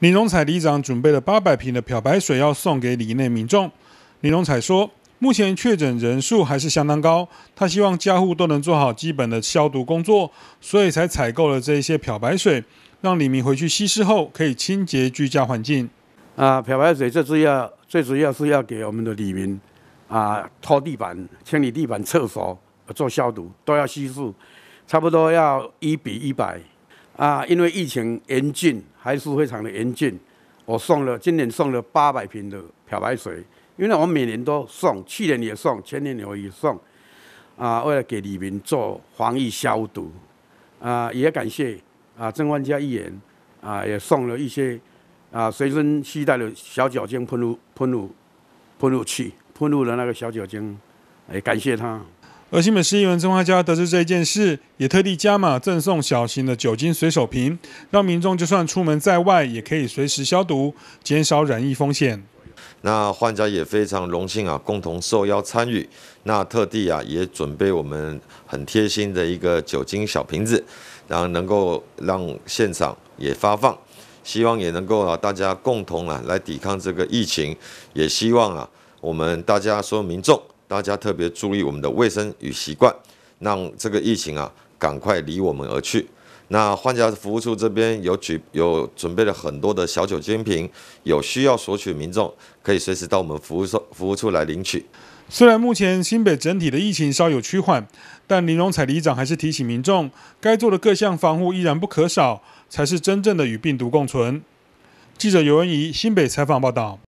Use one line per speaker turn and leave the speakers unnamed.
李荣彩里长准备了八百瓶的漂白水，要送给里内民众。李荣彩说：“目前确诊人数还是相当高，他希望家户都能做好基本的消毒工作，所以才采购了这一些漂白水，让李明回去稀
释后可以清洁居家环境。啊，漂白水这次要最主要是要给我们的李明啊，拖地板、清理地板、厕所做消毒都要稀释，差不多要一比一百。”啊，因为疫情严峻，还是非常的严峻。我送了今年送了八百瓶的漂白水，因为我们每年都送，去年也送，前年也送。啊，为了给里面做防疫消毒，啊，也感谢啊，甄万家议员啊，也送了一些啊随身携带的小酒精喷雾、喷雾、喷雾器，喷雾了那个小酒精，也感谢他。
而新北市一文中画家得知这一件事，也特地加码赠送小型的酒精随手瓶，让民众就算出门在外，也可以随时消毒，减少染疫风险。
那患家也非常荣幸啊，共同受邀参与，那特地啊也准备我们很贴心的一个酒精小瓶子，然后能够让现场也发放，希望也能够啊大家共同啊来抵抗这个疫情，也希望啊我们大家所有民众。大家特别注意我们的卫生与习惯，让这个疫情啊赶快离我们而去。那换家服务处这边有举有准备了很多的小酒精瓶，有需要索取民众可以随时到我们服务处服务处来领取。
虽然目前新北整体的疫情稍有趋缓，但林荣彩里长还是提醒民众，该做的各项防护依然不可少，才是真正的与病毒共存。记者尤文怡新北采访报道。